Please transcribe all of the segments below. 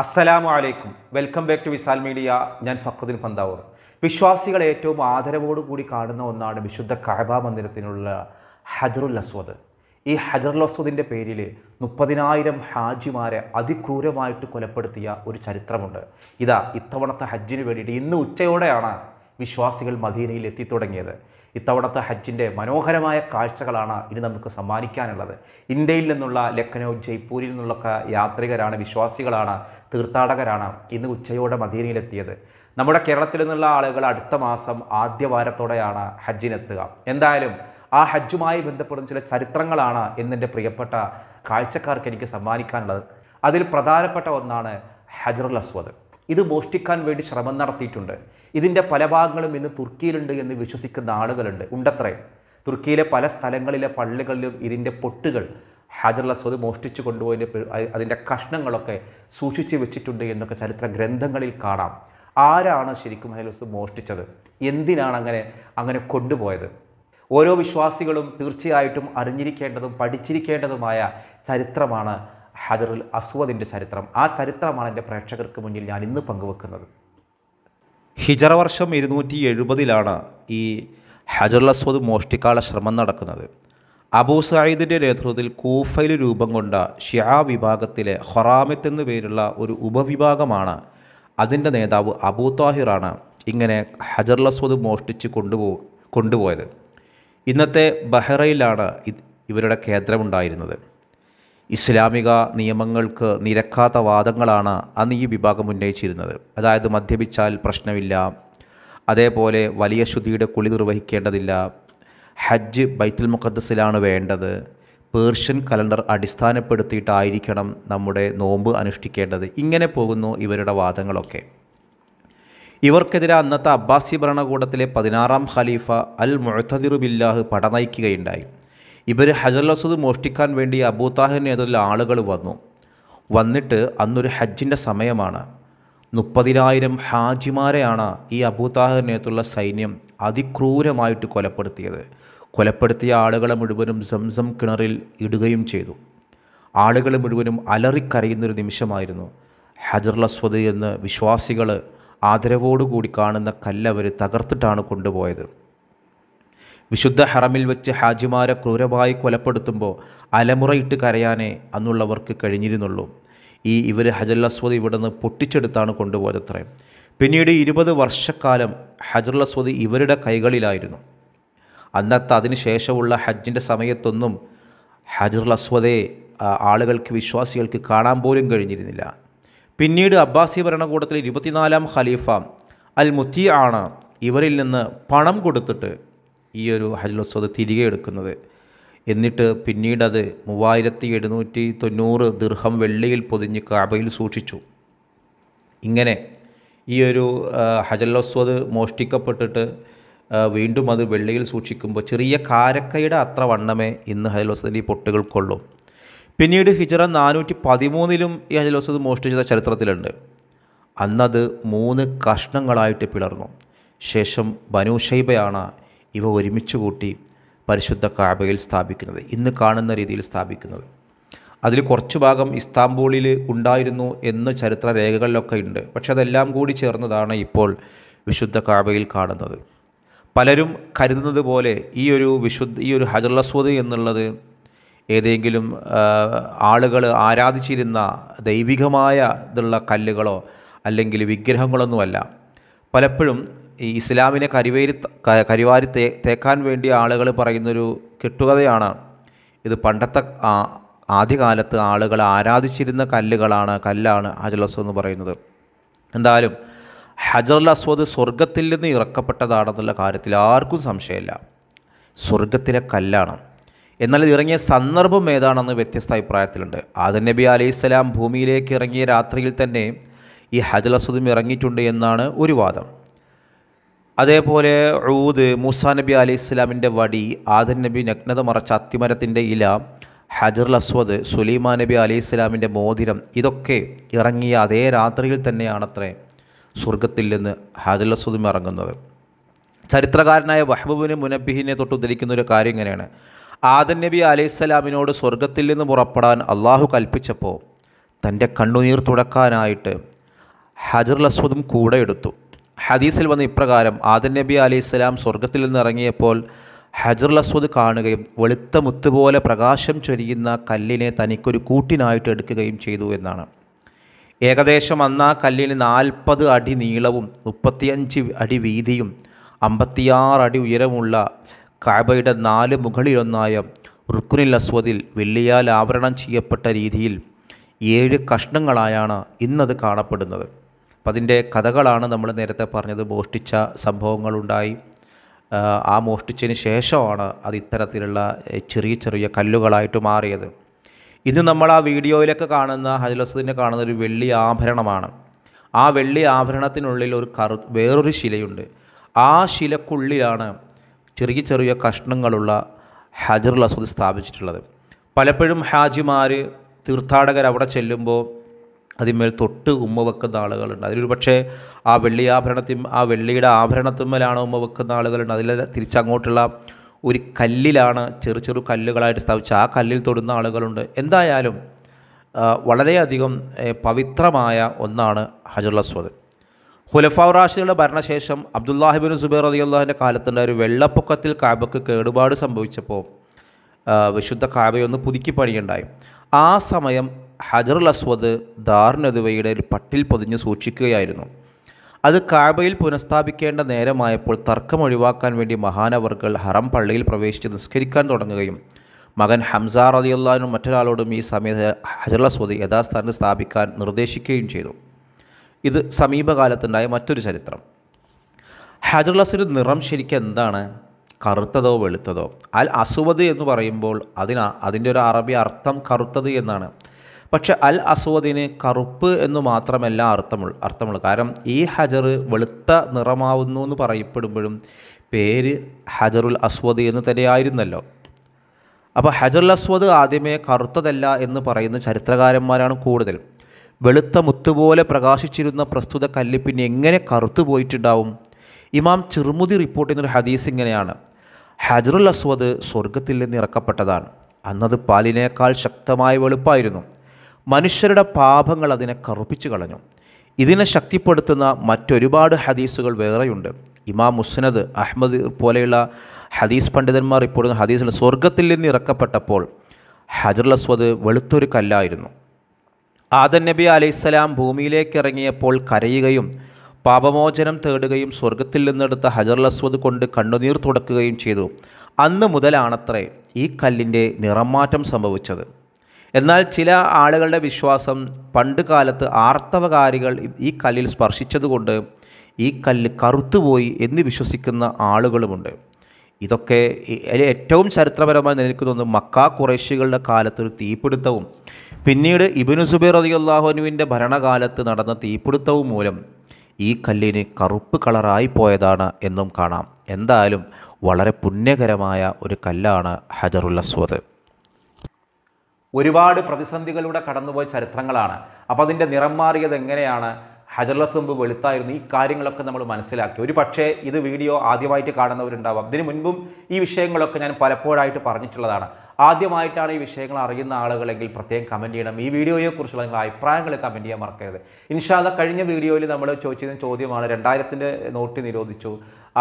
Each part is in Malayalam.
അസ്സലാമു അലൈക്കും welcome back to Visal media ഞാൻ ഫക്രുദ്ദീൻ പന്താവൂർ വിശ്വാസികൾ ഏറ്റവും ആദരവോടു കൂടി കാണുന്ന ഒന്നാണ് വിശുദ്ധ കഹബ മന്ദിരത്തിനുള്ള ഹജറുൽ അസ്വദ് ഈ ഹജറുൽ അസ്വദിൻ്റെ പേരിൽ മുപ്പതിനായിരം ഹാജിമാരെ അതിക്രൂരമായിട്ട് കൊലപ്പെടുത്തിയ ഒരു ചരിത്രമുണ്ട് ഇതാ ഇത്തവണത്തെ ഹജ്ജിന് വേണ്ടിയിട്ട് ഇന്ന് ഉച്ചയോടെയാണ് വിശ്വാസികൾ മദീനയിൽ എത്തിത്തുടങ്ങിയത് ഇത്തവണത്തെ ഹജ്ജിൻ്റെ മനോഹരമായ കാഴ്ചകളാണ് ഇനി നമുക്ക് സമ്മാനിക്കാനുള്ളത് ഇന്ത്യയിൽ നിന്നുള്ള ലഖ്നൗ ജയ്പൂരിൽ നിന്നുള്ളൊക്കെ യാത്രികരാണ് വിശ്വാസികളാണ് തീർത്ഥാടകരാണ് ഇന്ന് ഉച്ചയോടെ മദീനയിലെത്തിയത് നമ്മുടെ കേരളത്തിൽ നിന്നുള്ള ആളുകൾ അടുത്ത മാസം ആദ്യവാരത്തോടെയാണ് ഹജ്ജിനെത്തുക എന്തായാലും ആ ഹജ്ജുമായി ബന്ധപ്പെടുന്ന ചില ചരിത്രങ്ങളാണ് എന്നെൻ്റെ പ്രിയപ്പെട്ട കാഴ്ചക്കാർക്ക് എനിക്ക് സമ്മാനിക്കാനുള്ളത് അതിൽ പ്രധാനപ്പെട്ട ഒന്നാണ് ഹജറുൽ അസ്വദ് ഇത് മോഷ്ടിക്കാൻ വേണ്ടി ശ്രമം നടത്തിയിട്ടുണ്ട് ഇതിൻ്റെ പല ഭാഗങ്ങളും ഇന്ന് തുർക്കിയിലുണ്ട് എന്ന് വിശ്വസിക്കുന്ന ആളുകളുണ്ട് ഉണ്ടത്രേ തുർക്കിയിലെ പല സ്ഥലങ്ങളിലെ പള്ളികളിലും ഇതിൻ്റെ പൊട്ടുകൾ ഹാജർ അസ്വദ് മോഷ്ടിച്ചു കൊണ്ടുപോയതിൻ്റെ അതിൻ്റെ കഷ്ണങ്ങളൊക്കെ സൂക്ഷിച്ച് വെച്ചിട്ടുണ്ട് എന്നൊക്കെ ചരിത്ര ഗ്രന്ഥങ്ങളിൽ കാണാം ആരാണ് ശരിക്കും ഹജർ അസ്വദ് മോഷ്ടിച്ചത് എന്തിനാണ് അങ്ങനെ അങ്ങനെ കൊണ്ടുപോയത് ഓരോ വിശ്വാസികളും തീർച്ചയായിട്ടും അറിഞ്ഞിരിക്കേണ്ടതും പഠിച്ചിരിക്കേണ്ടതുമായ ചരിത്രമാണ് ഹജറുൽ അസ്വദിൻ്റെ ചരിത്രം ആ ചരിത്രമാണ് എൻ്റെ പ്രേക്ഷകർക്ക് മുന്നിൽ ഞാൻ ഇന്ന് പങ്കുവെക്കുന്നത് ഹിജറ വർഷം ഇരുന്നൂറ്റി എഴുപതിലാണ് ഈ ഹജറുൽ അസ്വദ് മോഷ്ടിക്കാനുള്ള ശ്രമം നടക്കുന്നത് അബൂ സായിദിൻ്റെ നേതൃത്വത്തിൽ കൂഫയിൽ രൂപം കൊണ്ട ഷിയാ വിഭാഗത്തിലെ ഹൊറാമിത്ത് എന്നു പേരുള്ള ഒരു ഉപവിഭാഗമാണ് അതിൻ്റെ നേതാവ് അബൂ താഹിറാണ് ഇങ്ങനെ ഹജറുൽ അസ്വദ് മോഷ്ടിച്ച് കൊണ്ടുപോ കൊണ്ടുപോയത് ഇന്നത്തെ ബഹ്റയിലാണ് ഇവരുടെ കേന്ദ്രമുണ്ടായിരുന്നത് ഇസ്ലാമിക നിയമങ്ങൾക്ക് നിരക്കാത്ത വാദങ്ങളാണ് അന്ന് ഈ വിഭാഗം ഉന്നയിച്ചിരുന്നത് അതായത് മദ്യപിച്ചാൽ പ്രശ്നമില്ല അതേപോലെ വലിയ ശുദ്ധിയുടെ കുളി നിർവഹിക്കേണ്ടതില്ല ഹജ്ജ് ബൈത്തുൽ മുഖദ്സിലാണ് വേണ്ടത് പേർഷ്യൻ കലണ്ടർ അടിസ്ഥാനപ്പെടുത്തിയിട്ടായിരിക്കണം നമ്മുടെ നോമ്പ് അനുഷ്ഠിക്കേണ്ടത് ഇങ്ങനെ പോകുന്നു ഇവരുടെ വാദങ്ങളൊക്കെ ഇവർക്കെതിരെ അന്നത്തെ അബ്ബാസി ഭരണകൂടത്തിലെ പതിനാറാം ഖലീഫ അൽ മുഴത്തതിറുബില്ലാഹ് പടനയിക്കുകയുണ്ടായി ഇവർ ഹജറുൽ അസദ് മോഷ്ടിക്കാൻ വേണ്ടി അബൂതാഹിൻ്റെ എതിരിൽ ആളുകൾ വന്നു വന്നിട്ട് അന്നൊരു ഹജ്ജിൻ്റെ സമയമാണ് മുപ്പതിനായിരം ഹാജിമാരെയാണ് ഈ അബൂതാഹിനേത്തുള്ള സൈന്യം അതിക്രൂരമായിട്ട് കൊലപ്പെടുത്തിയത് കൊലപ്പെടുത്തിയ ആളുകളെ മുഴുവനും സംസം കിണറിൽ ഇടുകയും ചെയ്തു ആളുകൾ മുഴുവനും അലറിക്കരയുന്നൊരു നിമിഷമായിരുന്നു ഹജർ എന്ന് വിശ്വാസികൾ ആദരവോടുകൂടി കാണുന്ന കല്ലവർ തകർത്തിട്ടാണ് കൊണ്ടുപോയത് വിശുദ്ധ ഹറമിൽ വെച്ച് ഹാജിമാരെ ക്രൂരമായി കൊലപ്പെടുത്തുമ്പോൾ അലമുറയിട്ട് കരയാനേ അന്നുള്ളവർക്ക് കഴിഞ്ഞിരുന്നുള്ളൂ ഈ ഇവർ ഹജർ അസ്വദ് ഇവിടെ നിന്ന് പൊട്ടിച്ചെടുത്താണ് കൊണ്ടുപോയതത്രേ പിന്നീട് ഇരുപത് വർഷക്കാലം ഹജർ അസ്വദ് ഇവരുടെ കൈകളിലായിരുന്നു അന്നത്തെ അതിനുശേഷമുള്ള ഹജ്ജിൻ്റെ സമയത്തൊന്നും ഹജർ അസ്വദെ ആളുകൾക്ക് വിശ്വാസികൾക്ക് കാണാൻ പോലും കഴിഞ്ഞിരുന്നില്ല പിന്നീട് അബ്ബാസി ഭരണകൂടത്തിൽ ഇരുപത്തിനാലാം ഖലീഫ അൽ മുത്തി ആണ് ഇവരിൽ നിന്ന് പണം കൊടുത്തിട്ട് ഈ ഒരു ഹജ്ജുൽ ഉസ്താദ് തിരികെ എടുക്കുന്നത് എന്നിട്ട് പിന്നീടത് മൂവായിരത്തി എഴുന്നൂറ്റി തൊണ്ണൂറ് ദീർഘം വെള്ളിയിൽ പൊതിഞ്ഞ് കാബയിൽ സൂക്ഷിച്ചു ഇങ്ങനെ ഈ ഒരു ഹജൽ മോഷ്ടിക്കപ്പെട്ടിട്ട് വീണ്ടും അത് വെള്ളിയിൽ സൂക്ഷിക്കുമ്പോൾ ചെറിയ കാരക്കയുടെ അത്ര വണ്ണമേ ഇന്ന് ഹജൽ ഉസ്വദിൻ്റെ ഈ പൊട്ടുകൾക്കുള്ളൂ പിന്നീട് ഹിജറ നാനൂറ്റി പതിമൂന്നിലും ഈ ഹജൽ ഉസ്വദ് മോഷ്ടിച്ചത് ചരിത്രത്തിലുണ്ട് അന്നത് മൂന്ന് കഷ്ണങ്ങളായിട്ട് പിളർന്നു ശേഷം ബനുഷൈബയാണ് ഇവ ഒരുമിച്ച് കൂട്ടി പരിശുദ്ധ കാബയിൽ സ്ഥാപിക്കുന്നത് ഇന്ന് കാണുന്ന രീതിയിൽ സ്ഥാപിക്കുന്നത് അതിൽ കുറച്ചു ഭാഗം ഇസ്താംബൂളിൽ ഉണ്ടായിരുന്നു എന്ന് ചരിത്ര രേഖകളിലൊക്കെ ഉണ്ട് പക്ഷെ അതെല്ലാം കൂടി ചേർന്നതാണ് ഇപ്പോൾ വിശുദ്ധ കാബയിൽ കാണുന്നത് പലരും കരുതുന്നത് പോലെ ഈ ഒരു വിശുദ്ധ ഈ ഒരു ഹജർലസ്വദ് എന്നുള്ളത് ഏതെങ്കിലും ആളുകൾ ആരാധിച്ചിരുന്ന ദൈവികമായ ഇതുള്ള കല്ലുകളോ അല്ലെങ്കിൽ വിഗ്രഹങ്ങളൊന്നുമല്ല പലപ്പോഴും ഈ ഇസ്ലാമിനെ കരിവേരി കരിവാരി തേ തേക്കാൻ വേണ്ടി ആളുകൾ പറയുന്നൊരു കെട്ടുകഥയാണ് ഇത് പണ്ടത്തെ ആദ്യകാലത്ത് ആളുകൾ ആരാധിച്ചിരുന്ന കല്ലുകളാണ് കല്ലാണ് ഹജൽ അസ്വദ് എന്ന് പറയുന്നത് എന്തായാലും ഹജറുൽ അസ്വദ് സ്വർഗത്തിൽ നിന്ന് ഇറക്കപ്പെട്ടതാണെന്നുള്ള കാര്യത്തിൽ ആർക്കും സംശയമില്ല സ്വർഗത്തിലെ കല്ലാണ് എന്നാൽ ഇത് ഇറങ്ങിയ സന്ദർഭം ഏതാണെന്ന് വ്യത്യസ്ത അഭിപ്രായത്തിലുണ്ട് ആദൻ നബി അലൈഹിസ്സലാം ഭൂമിയിലേക്ക് ഇറങ്ങിയ രാത്രിയിൽ തന്നെ ഈ ഹജൽ അസുദും ഇറങ്ങിയിട്ടുണ്ട് എന്നാണ് ഒരു വാദം അതേപോലെ ഊദ് മൂസാ നബി അലി ഇസ്ലാമിൻ്റെ വടി ആദൻ നബി നഗ്നത മറച്ച അത്തിമരത്തിൻ്റെ ഇല ഹജർ അസ്വദ് സുലൈമാ നബി അലി ഇസ്ലാമിൻ്റെ മോതിരം ഇതൊക്കെ ഇറങ്ങിയ അതേ രാത്രിയിൽ തന്നെയാണത്രേ സ്വർഗത്തിൽ നിന്ന് ഹജറുൽ അസ്വദും ഇറങ്ങുന്നത് ചരിത്രകാരനായ വഹബുബിന് മുനബിഹിനെ തൊട്ട് ഉദ്ധരിക്കുന്ന ഒരു കാര്യം ഇങ്ങനെയാണ് ആദൻ നബി അലൈഹിസ്സലാമിനോട് സ്വർഗത്തിൽ നിന്ന് പുറപ്പെടാൻ അള്ളാഹു കൽപ്പിച്ചപ്പോൾ തൻ്റെ കണ്ണുനീർ തുടക്കാനായിട്ട് ഹജർ അസ്വദും കൂടെ എടുത്തു ഹദീസിൽ വന്ന ഇപ്രകാരം ആദൻ നബി അലി ഇസ്ലാം സ്വർഗത്തിൽ നിന്നിറങ്ങിയപ്പോൾ ഹജറുൽ അസ്വദ് കാണുകയും വെളുത്ത മുത്തുപോലെ പ്രകാശം ചൊരിയുന്ന കല്ലിനെ തനിക്കൊരു കൂട്ടിനായിട്ട് എടുക്കുകയും ചെയ്തു എന്നാണ് ഏകദേശം അന്ന് ആ കല്ലിന് നാൽപ്പത് അടി നീളവും മുപ്പത്തിയഞ്ച് അടി വീതിയും അമ്പത്തിയാറ് അടി ഉയരമുള്ള കാബയുടെ നാല് മുകളിലൊന്നായ റുക്കുനിൽ അസ്വദിൽ വെള്ളിയാൽ ആവരണം ചെയ്യപ്പെട്ട രീതിയിൽ ഏഴ് കഷ്ണങ്ങളായാണ് ഇന്നത് കാണപ്പെടുന്നത് അപ്പം അതിൻ്റെ കഥകളാണ് നമ്മൾ നേരത്തെ പറഞ്ഞത് മോഷ്ടിച്ച സംഭവങ്ങളുണ്ടായി ആ മോഷ്ടിച്ചതിന് ശേഷമാണ് അത് ഇത്തരത്തിലുള്ള ചെറിയ ചെറിയ കല്ലുകളായിട്ട് മാറിയത് ഇന്ന് നമ്മൾ ആ വീഡിയോയിലൊക്കെ കാണുന്ന ഹജലസുദ്ദീനെ കാണുന്ന ഒരു വെള്ളി ആഭരണമാണ് ആ വെള്ളി ആഭരണത്തിനുള്ളിൽ ഒരു കറു വേറൊരു ശിലയുണ്ട് ആ ശിലക്കുള്ളിലാണ് ചെറിയ ചെറിയ കഷ്ണങ്ങളുള്ള ഹജറുൽ അസുദ് സ്ഥാപിച്ചിട്ടുള്ളത് പലപ്പോഴും ഹാജിമാർ തീർത്ഥാടകർ അവിടെ ചെല്ലുമ്പോൾ അതിന്മേൽ തൊട്ട് ഉമ്മ വെക്കുന്ന ആളുകളുണ്ട് അതിലൊരു പക്ഷേ ആ വെള്ളി ആഭരണത്തിൽ ആ വെള്ളിയുടെ ആഭരണത്തിന്മേലാണ് ഉമ്മ വെക്കുന്ന ആളുകളുണ്ട് അതിൽ തിരിച്ചങ്ങോട്ടുള്ള ഒരു കല്ലിലാണ് ചെറു ചെറു കല്ലുകളായിട്ട് സ്ഥാപിച്ച ആ കല്ലിൽ തൊടുന്ന ആളുകളുണ്ട് എന്തായാലും വളരെയധികം പവിത്രമായ ഒന്നാണ് ഹജറുൽ അസ്വദ് ഹുലഫാവ് ഭരണശേഷം അബ്ദുല്ലാഹിബിൻ സുബൈർ അള്ളാഹിൻ്റെ കാലത്തുണ്ട് ഒരു വെള്ളപ്പൊക്കത്തിൽ കാബക്ക് കേടുപാട് സംഭവിച്ചപ്പോൾ വിശുദ്ധ കാബയൊന്ന് പുതുക്കി പണിയുണ്ടായി ആ സമയം അൽ അസ്വദ് ദാറിനതുവയുടെ ഒരു പട്ടിൽ പൊതിഞ്ഞ് സൂക്ഷിക്കുകയായിരുന്നു അത് കാബയിൽ പുനഃസ്ഥാപിക്കേണ്ട നേരമായപ്പോൾ തർക്കം ഒഴിവാക്കാൻ വേണ്ടി മഹാനവർകൾ ഹറം പള്ളിയിൽ പ്രവേശിച്ച് നിസ്കരിക്കാൻ തുടങ്ങുകയും മകൻ ഹംസ റതിയുള്ളാനും മറ്റൊരാളോടും ഈ സമയത്ത് അൽ അസ്വദ് യഥാസ്ഥാനത്ത് സ്ഥാപിക്കാൻ നിർദ്ദേശിക്കുകയും ചെയ്തു ഇത് സമീപകാലത്തുണ്ടായ മറ്റൊരു ചരിത്രം അൽ അസ്വദ് നിറം ശരിക്കും എന്താണ് കറുത്തതോ വെളുത്തതോ അൽ അസുവദ് എന്ന് പറയുമ്പോൾ അതിനാ അതിൻ്റെ ഒരു അറബി അർത്ഥം കറുത്തത് എന്നാണ് പക്ഷെ അൽ അസോദിന് കറുപ്പ് എന്ന് മാത്രമല്ല അർത്ഥമുള്ളൂ അർത്ഥമുള്ളു കാരണം ഈ ഹജർ വെളുത്ത നിറമാവുന്നു എന്ന് പറയപ്പെടുമ്പോഴും പേര് ഹജറുൽ അസ്വദ് എന്ന് തന്നെയായിരുന്നല്ലോ അപ്പോൾ ഹജറുൽ അസ്വദ് ആദ്യമേ കറുത്തതല്ല എന്ന് പറയുന്ന ചരിത്രകാരന്മാരാണ് കൂടുതൽ വെളുത്ത മുത്തുപോലെ പ്രകാശിച്ചിരുന്ന പ്രസ്തുത കല്ല് പിന്നെ എങ്ങനെ കറുത്തു പോയിട്ടുണ്ടാവും ഇമാം ചെറുമുതി റിപ്പോർട്ട് ചെയ്യുന്നൊരു ഹദീസ് ഇങ്ങനെയാണ് ഹജറുൽ അസ്വദ് സ്വർഗത്തിൽ നിന്ന് ഇറക്കപ്പെട്ടതാണ് അന്നത് പാലിനേക്കാൾ ശക്തമായ വെളുപ്പായിരുന്നു മനുഷ്യരുടെ പാപങ്ങൾ അതിനെ കറുപ്പിച്ചു കളഞ്ഞു ഇതിനെ ശക്തിപ്പെടുത്തുന്ന മറ്റൊരുപാട് ഹദീസുകൾ വേറെയുണ്ട് ഇമാം മുസ്നദ് അഹമ്മദ് പോലെയുള്ള ഹദീസ് പണ്ഡിതന്മാർ ഇപ്പോഴും ഹദീസിൽ സ്വർഗത്തിൽ നിന്ന് ഇറക്കപ്പെട്ടപ്പോൾ ഹജർ അസ്വദ് വെളുത്തൊരു കല്ലായിരുന്നു ആദൻ നബി അലൈഹിസ്സലാം ഭൂമിയിലേക്ക് ഇറങ്ങിയപ്പോൾ കരയുകയും പാപമോചനം തേടുകയും സ്വർഗത്തിൽ നിന്നെടുത്ത ഹജർ അസ്വദ് കൊണ്ട് കണ്ണുനീർ തുടക്കുകയും ചെയ്തു അന്ന് മുതലാണത്രേ ഈ കല്ലിൻ്റെ നിറമാറ്റം സംഭവിച്ചത് എന്നാൽ ചില ആളുകളുടെ വിശ്വാസം പണ്ട് കാലത്ത് ആർത്തവകാരികൾ ഈ കല്ലിൽ സ്പർശിച്ചതുകൊണ്ട് ഈ കല്ല് കറുത്തുപോയി എന്ന് വിശ്വസിക്കുന്ന ആളുകളുമുണ്ട് ഇതൊക്കെ ഏറ്റവും ചരിത്രപരമായി ഒന്ന് മക്ക കുറേശികളുടെ കാലത്തൊരു തീപിടുത്തവും പിന്നീട് ഇബിനു സുബൈർ അള്ളാഹുനുവിൻ്റെ ഭരണകാലത്ത് നടന്ന തീപിടുത്തവും മൂലം ഈ കല്ലിന് കറുപ്പ് കളറായി പോയതാണ് എന്നും കാണാം എന്തായാലും വളരെ പുണ്യകരമായ ഒരു കല്ലാണ് ഹജറുൽ അസ്വദ് ഒരുപാട് പ്രതിസന്ധികളിലൂടെ കടന്നുപോയ ചരിത്രങ്ങളാണ് അപ്പോൾ അതിൻ്റെ നിറം മാറിയത് എങ്ങനെയാണ് ഹജറസുമ്പ് വെളുത്തായിരുന്നു ഈ കാര്യങ്ങളൊക്കെ നമ്മൾ മനസ്സിലാക്കി ഒരു പക്ഷേ ഇത് വീഡിയോ ആദ്യമായിട്ട് കാണുന്നവരുണ്ടാവും അതിനു മുൻപും ഈ വിഷയങ്ങളൊക്കെ ഞാൻ പലപ്പോഴായിട്ട് പറഞ്ഞിട്ടുള്ളതാണ് ആദ്യമായിട്ടാണ് ഈ വിഷയങ്ങൾ അറിയുന്ന ആളുകളെങ്കിൽ പ്രത്യേകം കമൻറ്റ് ചെയ്യണം ഈ വീഡിയോയെക്കുറിച്ചുള്ള നിങ്ങളുടെ അഭിപ്രായങ്ങൾ കമൻറ്റ് ചെയ്യാൻ മറക്കരുത് ഇൻഷാല്ല കഴിഞ്ഞ വീഡിയോയിൽ നമ്മൾ ചോദിച്ചതിന് ചോദ്യമാണ് രണ്ടായിരത്തിൻ്റെ നോട്ട് നിരോധിച്ചു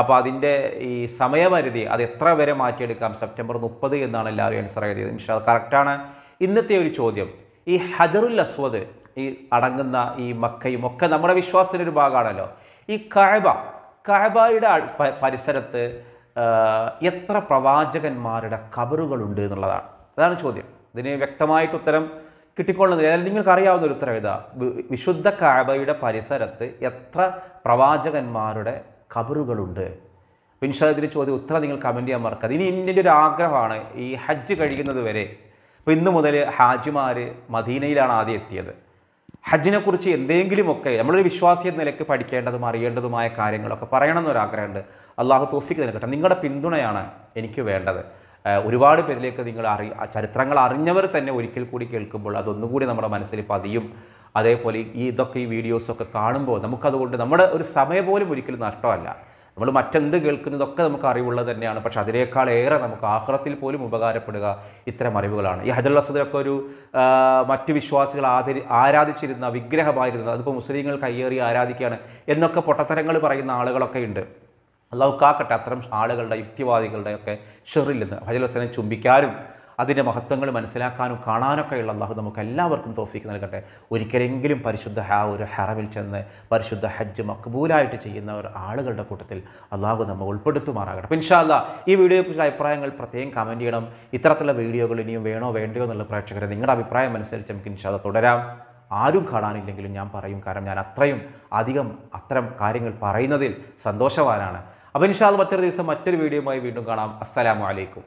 അപ്പോൾ അതിൻ്റെ ഈ സമയപരിധി അത് എത്ര വരെ മാറ്റിയെടുക്കാം സെപ്റ്റംബർ മുപ്പത് എന്നാണ് എല്ലാവരും ആൻസർ ചെയ്തത് ഇൻഷാദ് കറക്റ്റാണ് ഇന്നത്തെ ഒരു ചോദ്യം ഈ ഹജറുൽ അസ്വദ് ഈ അടങ്ങുന്ന ഈ മക്കയും ഒക്കെ നമ്മുടെ വിശ്വാസത്തിൻ്റെ ഒരു ഭാഗമാണല്ലോ ഈ കഴബ കഴബയുടെ പരിസരത്ത് എത്ര പ്രവാചകന്മാരുടെ കബറുകളുണ്ട് എന്നുള്ളതാണ് അതാണ് ചോദ്യം ഇതിന് വ്യക്തമായിട്ട് ഉത്തരം കിട്ടിക്കൊള്ളുന്നില്ല അതായത് നിങ്ങൾക്ക് അറിയാവുന്ന ഒരു ഉത്തരം ഇതാ വിശുദ്ധ കാബയുടെ പരിസരത്ത് എത്ര പ്രവാചകന്മാരുടെ കബറുകളുണ്ട് പിൻഷാദിൻ്റെ ചോദ്യം ഉത്തരം നിങ്ങൾ കമൻറ്റ് ചെയ്യാൻ മറക്കരുത് ഇനി ഇതിൻ്റെ ഒരു ആഗ്രഹമാണ് ഈ ഹജ്ജ് കഴിയുന്നത് വരെ അപ്പോൾ ഇന്ന് മുതൽ ഹാജിമാർ മദീനയിലാണ് ആദ്യം എത്തിയത് ഹജ്ജിനെക്കുറിച്ച് എന്തെങ്കിലുമൊക്കെ നമ്മളൊരു വിശ്വാസിയ നിലയ്ക്ക് പഠിക്കേണ്ടതും അറിയേണ്ടതുമായ കാര്യങ്ങളൊക്കെ പറയണമെന്ന് ഒരാഗ്രഹമുണ്ട് അള്ളാഹു തോഫിക്ക് നൽകട്ടെ നിങ്ങളുടെ പിന്തുണയാണ് എനിക്ക് വേണ്ടത് ഒരുപാട് പേരിലേക്ക് നിങ്ങൾ അറി ചരിത്രങ്ങൾ അറിഞ്ഞവർ തന്നെ ഒരിക്കൽ കൂടി കേൾക്കുമ്പോൾ അതൊന്നുകൂടി നമ്മുടെ മനസ്സിൽ പതിയും അതേപോലെ ഈ ഇതൊക്കെ ഈ വീഡിയോസൊക്കെ കാണുമ്പോൾ നമുക്കതുകൊണ്ട് നമ്മുടെ ഒരു സമയം പോലും ഒരിക്കലും നഷ്ടമല്ല നമ്മൾ മറ്റെന്ത് കേൾക്കുന്നതൊക്കെ നമുക്ക് അറിവുള്ളത് തന്നെയാണ് പക്ഷെ അതിനേക്കാൾ ഏറെ നമുക്ക് ആഹ്റത്തിൽ പോലും ഉപകാരപ്പെടുക ഇത്തരം അറിവുകളാണ് ഈ ഹജൽ അസദൊക്കെ ഒരു മറ്റ് വിശ്വാസികൾ ആദരി ആരാധിച്ചിരുന്ന വിഗ്രഹമായിരുന്നത് അതിപ്പോൾ മുസ്ലിങ്ങൾ കയ്യേറി ആരാധിക്കുകയാണ് എന്നൊക്കെ പൊട്ടത്തരങ്ങൾ പറയുന്ന ആളുകളൊക്കെ ഉണ്ട് അള്ളാഹു കാക്കട്ടെ അത്തരം ആളുകളുടെ യുക്തിവാദികളുടെയൊക്കെ ഷെറിൽ നിന്ന് ഹജൽ ഹസനെ ചുംബിക്കാനും അതിൻ്റെ മഹത്വങ്ങൾ മനസ്സിലാക്കാനും കാണാനൊക്കെയുള്ള അള്ളാഹു നമുക്ക് എല്ലാവർക്കും തോഫിക്ക് നൽകട്ടെ ഒരിക്കലെങ്കിലും പരിശുദ്ധ ഹാ ഒരു ഹറമിൽ ചെന്ന് പരിശുദ്ധ ഹജ്ജ് മക്ബൂലായിട്ട് ചെയ്യുന്ന ഒരു ആളുകളുടെ കൂട്ടത്തിൽ അള്ളാഹു നമ്മൾ ഉൾപ്പെടുത്തുമാറാകട്ടെ അപ്പം ഇൻഷാല്ല ഈ വീഡിയോയെക്കുറിച്ചുള്ള അഭിപ്രായങ്ങൾ പ്രത്യേകം കമൻറ്റ് ചെയ്യണം ഇത്തരത്തിലുള്ള വീഡിയോകൾ ഇനിയും വേണോ വേണ്ടയോ എന്നുള്ള പ്രേക്ഷകരെ നിങ്ങളുടെ അഭിപ്രായം അനുസരിച്ച് നമുക്ക് ഇൻഷാല്ല തുടരാം ആരും കാണാനില്ലെങ്കിലും ഞാൻ പറയും കാരണം ഞാൻ അത്രയും അധികം അത്തരം കാര്യങ്ങൾ പറയുന്നതിൽ സന്തോഷവാനാണ് അപ്പോൾ ഇൻഷാദ് മറ്റൊരു ദിവസം മറ്റൊരു വീഡിയോയുമായി വീണ്ടും കാണാം അസ്സലാമലൈക്കും